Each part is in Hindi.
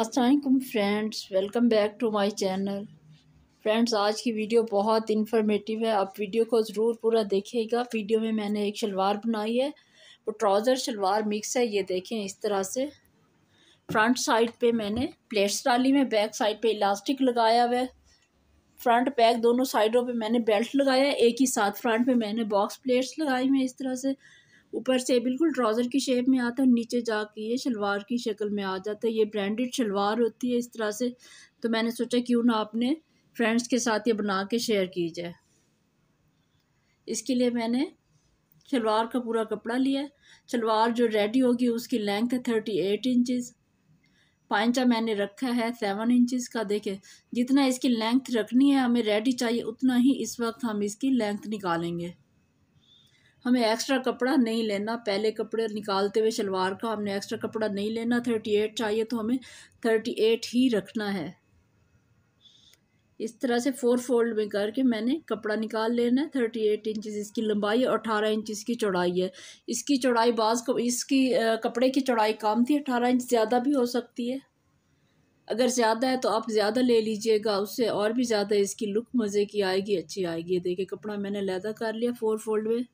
Aslam friends welcome back to my channel friends आज की वीडियो बहुत इन्फॉर्मेटिव है आप वीडियो को ज़रूर पूरा देखिएगा वीडियो में मैंने एक शलवार बनाई है वो ट्राउज़र शलवार मिक्स है ये देखें इस तरह से फ्रंट साइड पे मैंने प्लेट्स डाली में बैक साइड पे इलास्टिक लगाया हुआ है फ्रंट बैक दोनों साइडों पे मैंने बेल्ट लगाया एक ही साथ फ्रंट पर मैंने बॉक्स प्लेट्स लगाई हुई इस तरह से ऊपर से बिल्कुल ट्राउज़र की शेप में आता है नीचे जाके ये शलवार की शक्ल में आ जाता है ये ब्रांडेड शलवार होती है इस तरह से तो मैंने सोचा क्यों ना आपने फ्रेंड्स के साथ ये बना के शेयर की जाए इसके लिए मैंने शलवार का पूरा कपड़ा लिया शलवार जो रेडी होगी उसकी लेंथ है थर्टी एट इंचज़ पाइचा मैंने रखा है सेवन इंचज़ का देखें जितना इसकी लेंथ रखनी है हमें रेडी चाहिए उतना ही इस वक्त हम इसकी लेंथ निकालेंगे हमें एक्स्ट्रा कपड़ा नहीं लेना पहले कपड़े निकालते हुए शलवार का हमने एक्स्ट्रा कपड़ा नहीं लेना थर्टी एट चाहिए तो हमें थर्टी एट ही रखना है इस तरह से फोर फोल्ड में करके मैंने कपड़ा निकाल लेना है थर्टी एट इंचज़ इसकी लंबाई और अठारह इंच इसकी चौड़ाई है इसकी चौड़ाई बाज़ को इसकी कपड़े की चौड़ाई कम थी अठारह इंच ज़्यादा भी हो सकती है अगर ज़्यादा है तो आप ज़्यादा ले लीजिएगा उससे और भी ज़्यादा इसकी लुक मज़े की आएगी अच्छी आएगी देखिए कपड़ा मैंने लैदा कर लिया फोर फोल्ड में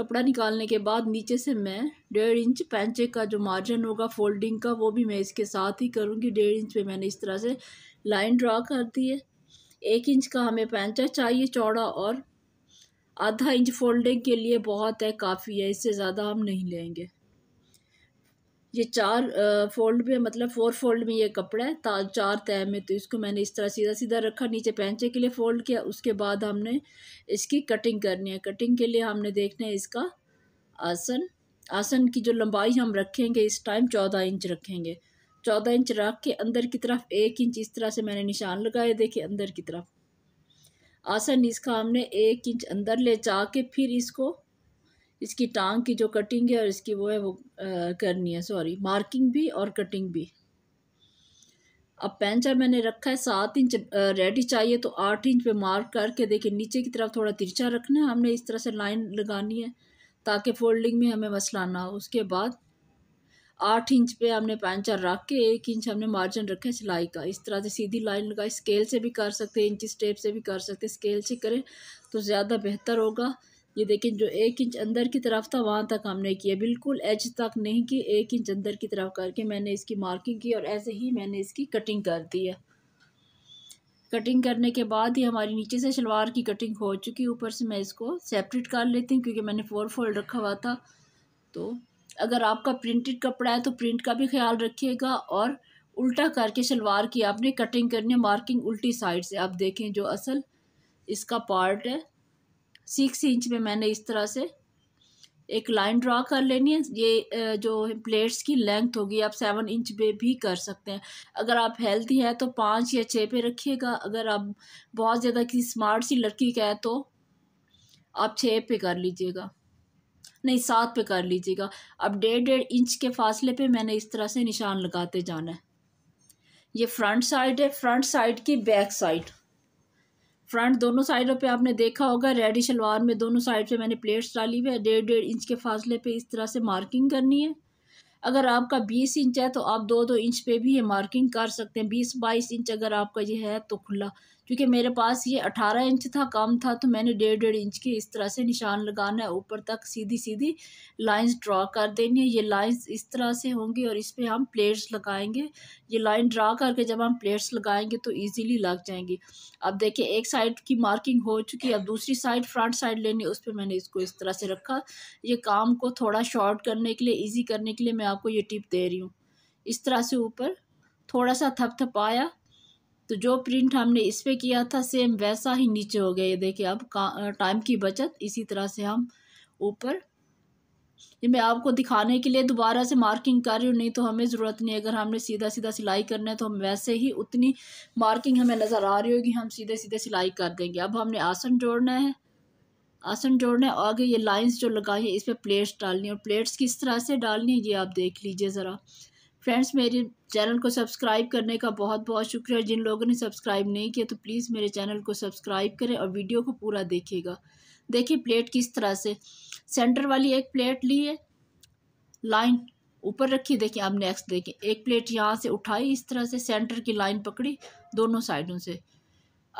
कपड़ा निकालने के बाद नीचे से मैं डेढ़ इंच पैंचे का जो मार्जिन होगा फोल्डिंग का वो भी मैं इसके साथ ही करूँगी डेढ़ इंच पे मैंने इस तरह से लाइन ड्रा कर दी है एक इंच का हमें पैंचा चाहिए चौड़ा और आधा इंच फोल्डिंग के लिए बहुत है काफ़ी है इससे ज़्यादा हम नहीं लेंगे ये चार फोल्ड में मतलब फोर फोल्ड में ये कपड़ा है चार तय में तो इसको मैंने इस तरह सीधा सीधा रखा नीचे पैंचे के लिए फोल्ड किया उसके बाद हमने इसकी कटिंग करनी है कटिंग के लिए हमने देखना है इसका आसन आसन की जो लंबाई हम रखेंगे इस टाइम चौदह इंच रखेंगे चौदह इंच रख के अंदर की तरफ एक इंच इस तरह से मैंने निशान लगाए देखे अंदर की तरफ आसन इसका हमने एक इंच अंदर ले जा के फिर इसको इसकी टांग की जो कटिंग है और इसकी वो है वो आ, करनी है सॉरी मार्किंग भी और कटिंग भी अब पेंचर मैंने रखा है सात इंच रेडी चाहिए तो आठ इंच पे मार्क करके देखिए नीचे की तरफ थोड़ा तिरछा रखना है हमने इस तरह से लाइन लगानी है ताकि फोल्डिंग में हमें मसला ना हो उसके बाद आठ इंच पे हमने पेंचर रख के एक इंच हमने मार्जिन रखा है सिलाई का इस तरह से सीधी लाइन लगाई स्केल से भी कर सकते हैं इंच स्टेप से भी कर सकते स्केल से करें तो ज़्यादा बेहतर होगा ये देखें जो एक इंच अंदर की तरफ था वहाँ तक हमने किया बिल्कुल एज तक नहीं कि एक इंच अंदर की तरफ करके मैंने इसकी मार्किंग की और ऐसे ही मैंने इसकी कटिंग कर दी है कटिंग करने के बाद ही हमारी नीचे से शलवार की कटिंग हो चुकी ऊपर से मैं इसको सेपरेट कर लेती हूँ क्योंकि मैंने फोर फोल्ड रखा हुआ था तो अगर आपका प्रिंटेड कपड़ा है तो प्रिंट का भी ख्याल रखिएगा और उल्टा करके शलवार की आपने कटिंग करनी है मार्किंग उल्टी साइड से आप देखें जो असल इसका पार्ट है सिक्स इंच में मैंने इस तरह से एक लाइन ड्रा कर लेनी है ये जो प्लेट्स की लेंथ होगी आप सेवन इंच पे भी कर सकते हैं अगर आप हेल्थी हैं तो पाँच या छः पे रखिएगा अगर आप बहुत ज़्यादा किसी स्मार्ट सी लड़की का है तो आप छः पे कर लीजिएगा नहीं सात पे कर लीजिएगा अब डेढ़ डेढ़ इंच के फासले पे मैंने इस तरह से निशान लगाते जाना है ये फ्रंट साइड है फ्रंट साइड की बैक साइड फ्रंट दोनों साइडों पे आपने देखा होगा रेडी शलवार में दोनों साइड पे मैंने प्लेट्स डाली हुई है डेढ़ डेढ़ इंच के फासले पे इस तरह से मार्किंग करनी है अगर आपका बीस इंच है तो आप दो दो इंच पे भी ये मार्किंग कर सकते हैं बीस बाईस इंच अगर आपका ये है तो खुला क्योंकि मेरे पास ये अठारह इंच था कम था तो मैंने डेढ़ डेढ़ इंच के इस तरह से निशान लगाना है ऊपर तक सीधी सीधी लाइंस ड्रा कर देनी है ये लाइंस इस तरह से होंगी और इस पर हम प्लेट्स लगाएंगे ये लाइन ड्रा करके जब हम प्लेट्स लगाएंगे तो ईज़िली लग जाएंगी अब देखिए एक साइड की मार्किंग हो चुकी अब दूसरी साइड फ्रंट साइड लेनी उस पर मैंने इसको इस तरह से रखा ये काम को थोड़ा शॉर्ट करने के लिए ईजी करने के लिए मैं आपको ये टिप दे रही हूँ इस तरह से ऊपर थोड़ा सा थप आया तो जो प्रिंट हमने इस पर किया था सेम वैसा ही नीचे हो गया ये देखिए अब टाइम की बचत इसी तरह से हम ऊपर ये मैं आपको दिखाने के लिए दोबारा से मार्किंग कर रही हूँ नहीं तो हमें ज़रूरत नहीं अगर हमने सीधा सीधा सिलाई करना है तो हम वैसे ही उतनी मार्किंग हमें नज़र आ रही होगी हम सीधे सीधे सिलाई कर देंगे अब हमने आसन जोड़ना है आसन जोड़ना है आगे ये लाइंस जो लगाई है इस पर प्लेट्स डालनी है और प्लेट्स किस तरह से डालनी है ये आप देख लीजिए ज़रा फ्रेंड्स मेरे चैनल को सब्सक्राइब करने का बहुत बहुत शुक्रिया जिन लोगों ने सब्सक्राइब नहीं किया तो प्लीज़ मेरे चैनल को सब्सक्राइब करें और वीडियो को पूरा देखिएगा देखिए प्लेट किस तरह से सेंटर वाली एक प्लेट ली है लाइन ऊपर रखी देखिए आप नेक्स्ट देखिए एक प्लेट यहाँ से उठाई इस तरह से सेंटर की लाइन पकड़ी दोनों साइडों से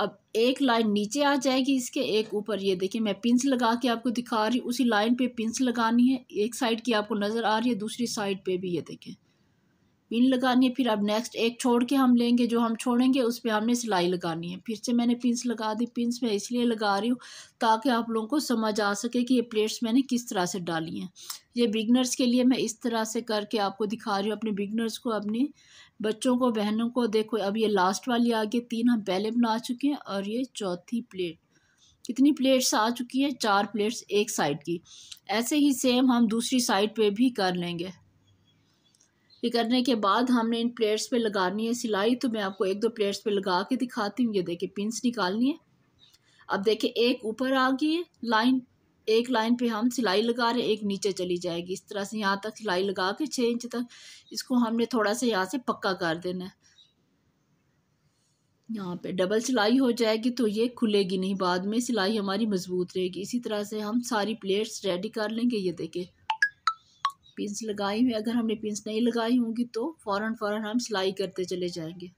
अब एक लाइन नीचे आ जाएगी इसके एक ऊपर ये देखिए मैं पिंस लगा के आपको दिखा रही हूँ उसी लाइन पे पिंस लगानी है एक साइड की आपको नज़र आ रही है दूसरी साइड पे भी ये देखें पिन लगानी है फिर अब नेक्स्ट एक छोड़ के हम लेंगे जो हम छोड़ेंगे उस पर हमने सिलाई लगानी है फिर से मैंने पिंस लगा दी पिंस मैं इसलिए लगा रही हूँ ताकि आप लोगों को समझ आ सके कि ये प्लेट्स मैंने किस तरह से डाली हैं ये बिगनर्स के लिए मैं इस तरह से करके आपको दिखा रही हूँ अपने बिगनर्स को अपने बच्चों को बहनों को देखो अब ये लास्ट वाली आ गई तीन हम पहले बना चुके हैं और ये चौथी प्लेट कितनी प्लेट्स आ चुकी हैं चार प्लेट्स एक साइड की ऐसे ही सेम हम दूसरी साइड पे भी कर लेंगे ये करने के बाद हमने इन प्लेट्स पे लगानी है सिलाई तो मैं आपको एक दो प्लेट्स पे लगा के दिखाती हूँ ये देखिए पिंस निकालनी है अब देखिए एक ऊपर आ गई है लाइन एक लाइन पे हम सिलाई लगा रहे हैं एक नीचे चली जाएगी इस तरह से यहाँ तक सिलाई लगा के छः इंच तक इसको हमने थोड़ा सा यहाँ से पक्का कर देना है यहाँ पे डबल सिलाई हो जाएगी तो ये खुलेगी नहीं बाद में सिलाई हमारी मज़बूत रहेगी इसी तरह से हम सारी प्लेट्स रेडी कर लेंगे ये देखें पिंस लगाई हुई अगर हमने पिंस नहीं लगाई होंगी तो फ़ौर फ़ौर हम सिलाई करते चले जाएंगे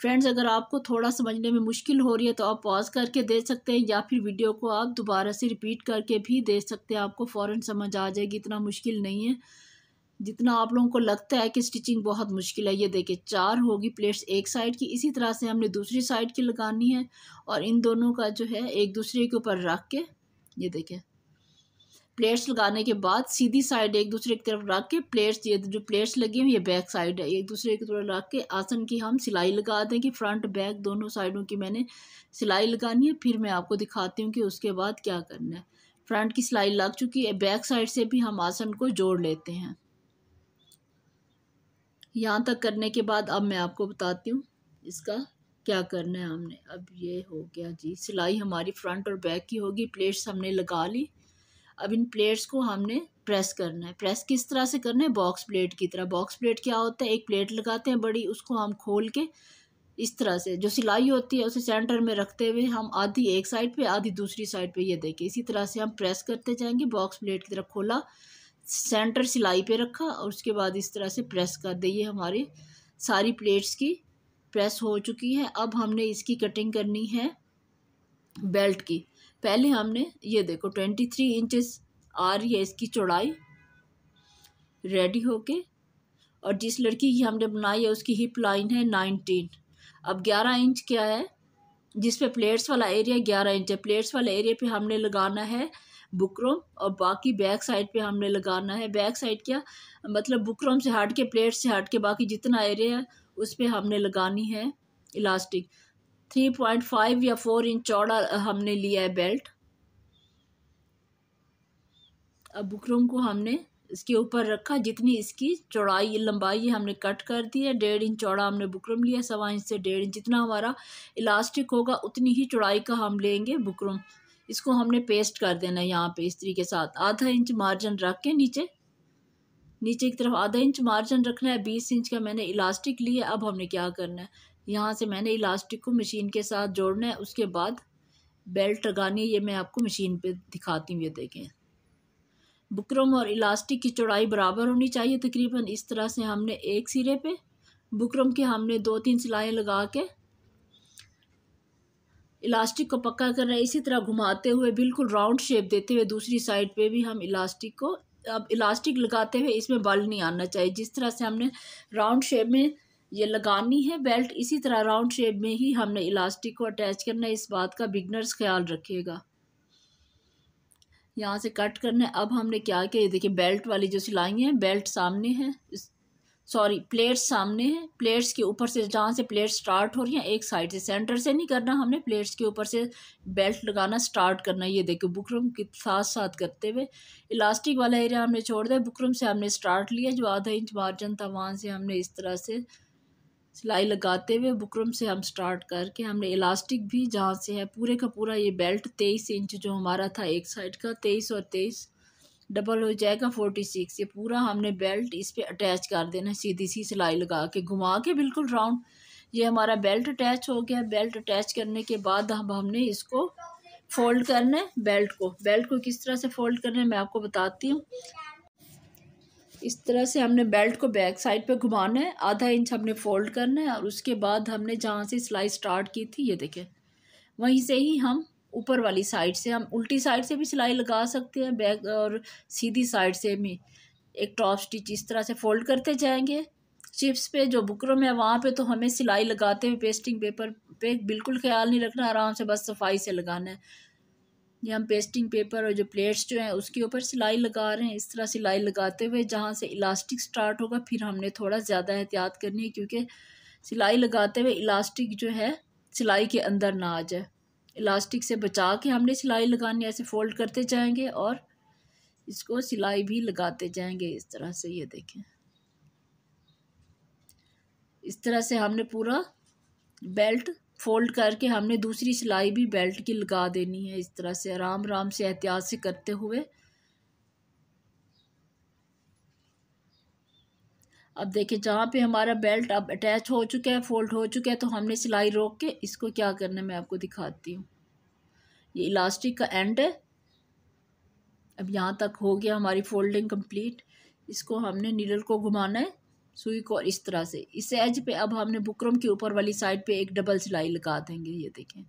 फ्रेंड्स अगर आपको थोड़ा समझने में मुश्किल हो रही है तो आप पॉज करके दे सकते हैं या फिर वीडियो को आप दोबारा से रिपीट करके भी दे सकते हैं आपको फ़ौर समझ आ जाएगी इतना मुश्किल नहीं है जितना आप लोगों को लगता है कि स्टिचिंग बहुत मुश्किल है ये देखिए चार होगी प्लेट्स एक साइड की इसी तरह से हमने दूसरी साइड की लगानी है और इन दोनों का जो है एक दूसरे के ऊपर रख के ये देखें प्लेट्स लगाने के बाद सीधी साइड एक दूसरे की तरफ रख के प्लेट्स ये जो प्लेट्स लगी हुए ये बैक साइड है एक दूसरे की तरफ रख के आसन की हम सिलाई लगा दें कि फ्रंट बैक दोनों साइडों की मैंने सिलाई लगानी है फिर मैं आपको दिखाती हूँ कि उसके बाद क्या करना है फ्रंट की सिलाई लग चुकी है बैक साइड से भी हम आसन को जोड़ लेते हैं यहाँ तक करने के बाद अब मैं आपको बताती हूँ इसका क्या करना है हमने अब ये हो गया जी सिलाई हमारी फ्रंट और बैक की होगी प्लेट्स हमने लगा ली अब इन प्लेट्स को हमने प्रेस करना है प्रेस किस तरह से करना है बॉक्स प्लेट की तरह बॉक्स प्लेट क्या होता है एक प्लेट लगाते हैं बड़ी उसको हम खोल के इस तरह से जो सिलाई होती है उसे सेंटर में रखते हुए हम आधी एक साइड पे आधी दूसरी साइड पे ये देखें इसी तरह से हम प्रेस करते जाएंगे बॉक्स प्लेट की तरह खोला सेंटर सिलाई पे रखा और उसके बाद इस तरह से प्रेस कर दिए हमारी सारी प्लेट्स की प्रेस हो चुकी है अब हमने इसकी कटिंग करनी है बेल्ट की पहले हमने ये देखो ट्वेंटी थ्री इंचज़ आ रही है इसकी चौड़ाई रेडी होके और जिस लड़की की हमने बनाई है उसकी हिप लाइन है नाइनटीन अब ग्यारह इंच क्या है जिस पे प्लेट्स वाला एरिया ग्यारह इंच है प्लेट्स वाले एरिया पे हमने लगाना है बुकरम और बाकी बैक साइड पे हमने लगाना है बैक साइड क्या मतलब बुकरम से हट के प्लेट्स से हट के बाकी जितना एरिया है उस पर हमने लगानी है इलास्टिक थ्री पॉइंट फाइव या फोर इंच चौड़ा हमने लिया है बेल्ट अब बुकरम को हमने इसके ऊपर रखा जितनी इसकी चौड़ाई लंबाई हमने कट कर दी है डेढ़ इंच चौड़ा हमने बुकरम लिया सवा इंच से डेढ़ इंच जितना हमारा इलास्टिक होगा उतनी ही चौड़ाई का हम लेंगे बुकरम इसको हमने पेस्ट कर देना है यहाँ पे इस्त्री के साथ आधा इंच मार्जिन रख के नीचे नीचे की तरफ आधा इंच मार्जिन रखना है बीस इंच का मैंने इलास्टिक लिया अब हमने क्या करना है यहाँ से मैंने इलास्टिक को मशीन के साथ जोड़ना है उसके बाद बेल्ट लगानी है ये मैं आपको मशीन पे दिखाती हूँ ये देखें बुकरम और इलास्टिक की चौड़ाई बराबर होनी चाहिए तकरीबन इस तरह से हमने एक सिरे पे बुकरम के हमने दो तीन सिलाएँ लगा के इलास्टिक को पक्का करना है इसी तरह घुमाते हुए बिल्कुल राउंड शेप देते हुए दूसरी साइड पर भी हम इलास्टिक को अब इलास्टिक लगाते हुए इसमें बल नहीं आना चाहिए जिस तरह से हमने राउंड शेप में ये लगानी है बेल्ट इसी तरह राउंड शेप में ही हमने इलास्टिक को अटैच करना है इस बात का बिगनर्स ख्याल रखिएगा यहाँ से कट करना है अब हमने क्या किया ये देखिए बेल्ट वाली जो सिलाई है बेल्ट सामने है सॉरी प्लेट्स सामने है प्लेट्स के ऊपर से जहाँ से प्लेट स्टार्ट हो रही हैं एक साइड से सेंटर से नहीं करना हमने प्लेट्स के ऊपर से बेल्ट लगाना स्टार्ट करना ये देखो बुकरम के साथ साथ करते हुए इलास्टिक वाला एरिया हमने छोड़ दिया बुकरम से हमने स्टार्ट लिया जो आधा इंच मार्जन था वहाँ से हमने इस तरह से सिलाई लगाते हुए बुकरम से हम स्टार्ट करके हमने इलास्टिक भी जहाँ से है पूरे का पूरा ये बेल्ट तेईस इंच जो हमारा था एक साइड का तेईस और तेईस डबल हो जाएगा फोर्टी सिक्स ये पूरा हमने बेल्ट इस पर अटैच कर देना सीधी सी सिलाई लगा के घुमा के बिल्कुल राउंड ये हमारा बेल्ट अटैच हो गया बेल्ट अटैच करने के बाद अब हमने इसको फ़ोल्ड करना है बेल्ट को बेल्ट को किस तरह से फ़ोल्ड करना है मैं आपको बताती हूँ इस तरह से हमने बेल्ट को बैक साइड पे घुमाना है आधा इंच हमने फोल्ड करना है और उसके बाद हमने जहाँ से सिलाई स्टार्ट की थी ये देखें वहीं से ही हम ऊपर वाली साइड से हम उल्टी साइड से भी सिलाई लगा सकते हैं बैक और सीधी साइड से भी एक टॉप स्टिच इस तरह से फोल्ड करते जाएंगे चिप्स पे जो बुकरों है वहाँ पे तो हमें सिलाई लगाते हुए पेस्टिंग पेपर पे बिल्कुल ख्याल नहीं रखना आराम से बस सफाई से लगाना है ये हम पेस्टिंग पेपर और जो प्लेट्स जो हैं उसके ऊपर सिलाई लगा रहे हैं इस तरह सिलाई लगाते हुए जहाँ से इलास्टिक स्टार्ट होगा फिर हमने थोड़ा ज़्यादा एहतियात करनी है क्योंकि सिलाई लगाते हुए इलास्टिक जो है सिलाई के अंदर ना आ जाए इलास्टिक से बचा के हमने सिलाई लगानी ऐसे फोल्ड करते जाएंगे और इसको सिलाई भी लगाते जाएंगे इस तरह से ये देखें इस तरह से हमने पूरा बेल्ट फोल्ड करके हमने दूसरी सिलाई भी बेल्ट की लगा देनी है इस तरह से आराम आराम से एहतियात से करते हुए अब देखिए जहाँ पे हमारा बेल्ट अब अटैच हो चुका है फोल्ड हो चुका है तो हमने सिलाई रोक के इसको क्या करना है मैं आपको दिखाती हूँ ये इलास्टिक का एंड है अब यहाँ तक हो गया हमारी फोल्डिंग कंप्लीट इसको हमने नीडल को घुमाना है सुई को इस तरह से इस एज पे अब हमने बुकरम के ऊपर वाली साइड पे एक डबल सिलाई लगा देंगे ये देखें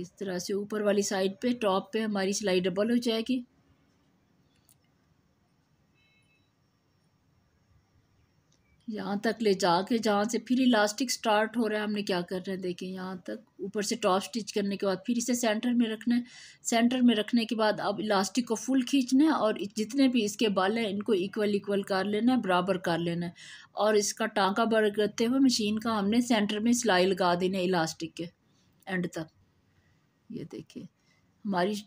इस तरह से ऊपर वाली साइड पे टॉप पे हमारी सिलाई डबल हो जाएगी यहाँ तक ले जाके जहाँ से फिर इलास्टिक स्टार्ट हो रहा है हमने क्या करना है देखें यहाँ तक ऊपर से टॉप स्टिच करने के बाद फिर इसे सेंटर में रखना है सेंटर में रखने के बाद अब इलास्टिक को फुल खींचना है और जितने भी इसके बाल हैं इनको इक्वल इक्वल कर लेना है बराबर कर लेना है और इसका टाँका बर करते हुए मशीन का हमने सेंटर में सिलाई लगा देना है इलास्टिक के एंड तक ये देखिए हमारी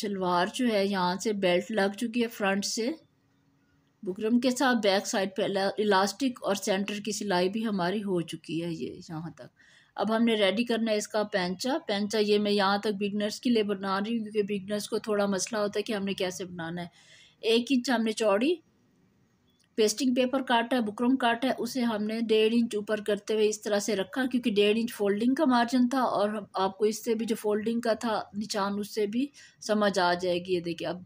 शलवार जो है यहाँ से बेल्ट लग चुकी है फ्रंट से बुकरम के साथ बैक साइड पर इलास्टिक और सेंटर की सिलाई भी हमारी हो चुकी है ये यहाँ तक अब हमने रेडी करना है इसका पैंचा पैंचा ये मैं यहाँ तक बिगनर्स के लिए बना रही हूँ क्योंकि बिगनर्स को थोड़ा मसला होता है कि हमने कैसे बनाना है एक इंच हमने चौड़ी पेस्टिंग पेपर काटा है बुकरम काटा है उसे हमने डेढ़ इंच ऊपर करते हुए इस तरह से रखा क्योंकि डेढ़ इंच फोल्डिंग का मार्जिन था और आपको इससे भी जो फोल्डिंग का था निशान उससे भी समझ आ जाएगी ये देखिए अब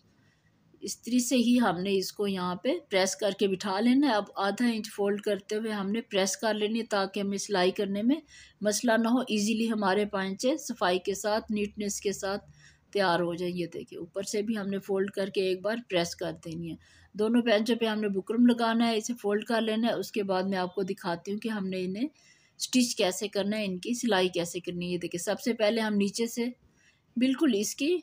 इस्त्री से ही हमने इसको यहाँ पे प्रेस करके बिठा लेना है अब आधा इंच फोल्ड करते हुए हमने प्रेस कर लेनी है ताकि हमें सिलाई करने में मसला ना हो इजीली हमारे पाँचे सफाई के साथ नीटनेस के साथ तैयार हो जाए ये देखिए ऊपर से भी हमने फोल्ड करके एक बार प्रेस कर देनी है दोनों पैंचों पे हमने बुकरम लगाना है इसे फोल्ड कर लेना है उसके बाद मैं आपको दिखाती हूँ कि हमने इन्हें स्टिच कैसे करना है इनकी सिलाई कैसे करनी है ये देखिए सबसे पहले हम नीचे से बिल्कुल इसकी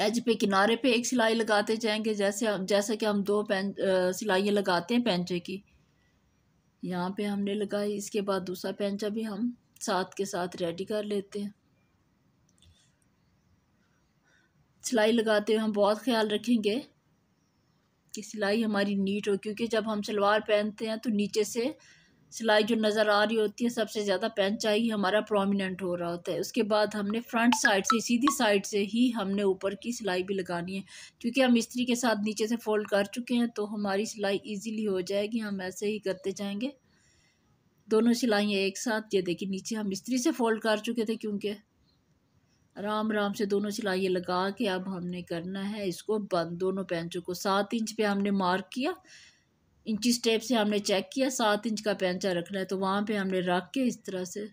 एज पे किनारे पे एक सिलाई लगाते जाएंगे जैसे जैसा कि हम दो पें सिलाइयाँ लगाते हैं पेंचे की यहाँ पे हमने लगाई इसके बाद दूसरा पेंचा भी हम साथ के साथ रेडी कर लेते हैं सिलाई लगाते हुए हम बहुत ख्याल रखेंगे कि सिलाई हमारी नीट हो क्योंकि जब हम सलवार पहनते हैं तो नीचे से सिलाई जो नज़र आ रही होती है सबसे ज़्यादा पेंचा ही हमारा प्रोमिनेंट हो रहा होता है उसके बाद हमने फ्रंट साइड से सीधी साइड से ही हमने ऊपर की सिलाई भी लगानी है क्योंकि हम इस्त्री के साथ नीचे से फोल्ड कर चुके हैं तो हमारी सिलाई ईजीली हो जाएगी हम ऐसे ही करते जाएंगे दोनों सिलाइयाँ एक साथ ये देखिए नीचे हम इस्त्री से फोल्ड कर चुके थे क्योंकि आराम आराम से दोनों सिलाइयाँ लगा के अब हमने करना है इसको बंद दोनों पेंचों को सात इंच पे हमने मार्क किया इंची स्टेप से हमने चेक किया सात इंच का पैंचा रखना है तो वहाँ पे हमने रख के इस तरह से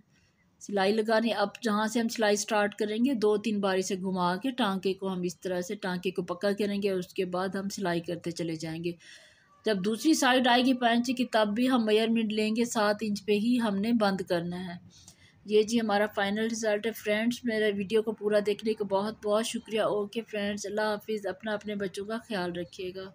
सिलाई लगानी अब जहाँ से हम सिलाई स्टार्ट करेंगे दो तीन बारी से घुमा के टांके को हम इस तरह से टांके को पक्का करेंगे और उसके बाद हम सिलाई करते चले जाएंगे जब दूसरी साइड आएगी पैंच की तब भी हम मेयरमेंट लेंगे सात इंच पर ही हमने बंद करना है ये जी हमारा फाइनल रिज़ल्ट है फ्रेंड्स मेरे वीडियो को पूरा देखने का बहुत बहुत शुक्रिया ओके फ्रेंड्स अल्लाह हाफिज़ अपना अपने बच्चों का ख्याल रखिएगा